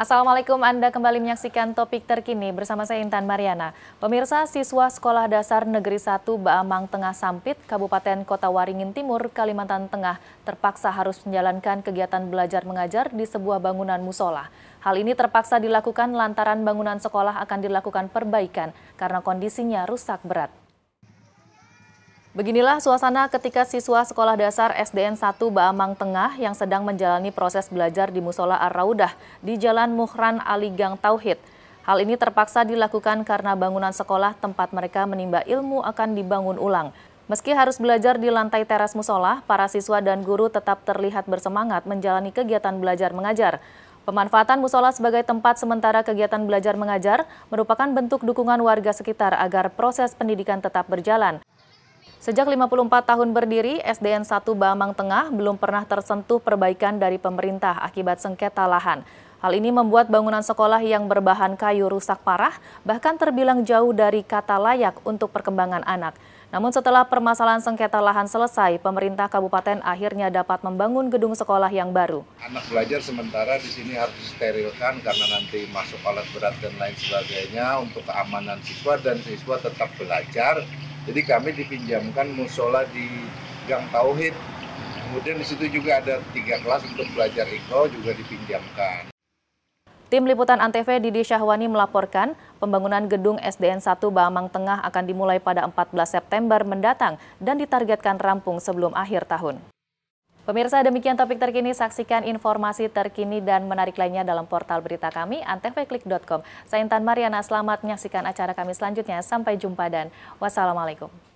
Assalamualaikum Anda kembali menyaksikan topik terkini bersama saya Intan Mariana. Pemirsa siswa Sekolah Dasar Negeri 1 Baamang Tengah Sampit, Kabupaten Kota Waringin Timur, Kalimantan Tengah terpaksa harus menjalankan kegiatan belajar mengajar di sebuah bangunan musola. Hal ini terpaksa dilakukan lantaran bangunan sekolah akan dilakukan perbaikan karena kondisinya rusak berat. Beginilah suasana ketika siswa Sekolah Dasar SDN 1 Baamang Tengah yang sedang menjalani proses belajar di Musola Ar-Raudah di Jalan Muhran Ali Gang Tauhid. Hal ini terpaksa dilakukan karena bangunan sekolah tempat mereka menimba ilmu akan dibangun ulang. Meski harus belajar di lantai teras musola, para siswa dan guru tetap terlihat bersemangat menjalani kegiatan belajar mengajar. Pemanfaatan musola sebagai tempat sementara kegiatan belajar mengajar merupakan bentuk dukungan warga sekitar agar proses pendidikan tetap berjalan. Sejak 54 tahun berdiri, SDN 1 Bamang Tengah belum pernah tersentuh perbaikan dari pemerintah akibat sengketa lahan. Hal ini membuat bangunan sekolah yang berbahan kayu rusak parah, bahkan terbilang jauh dari kata layak untuk perkembangan anak. Namun setelah permasalahan sengketa lahan selesai, pemerintah kabupaten akhirnya dapat membangun gedung sekolah yang baru. Anak belajar sementara di sini harus disterilkan karena nanti masuk alat berat dan lain sebagainya untuk keamanan siswa dan siswa tetap belajar jadi kami dipinjamkan musola di Gang Tauhid. Kemudian di situ juga ada tiga kelas untuk belajar ikro juga dipinjamkan. Tim Liputan Antv Didi Syahwani melaporkan pembangunan gedung SDN 1 Bamang Tengah akan dimulai pada 14 September mendatang dan ditargetkan rampung sebelum akhir tahun. Pemirsa demikian topik terkini, saksikan informasi terkini dan menarik lainnya dalam portal berita kami antevklik.com. Saya Intan Mariana, selamat menyaksikan acara kami selanjutnya. Sampai jumpa dan wassalamualaikum.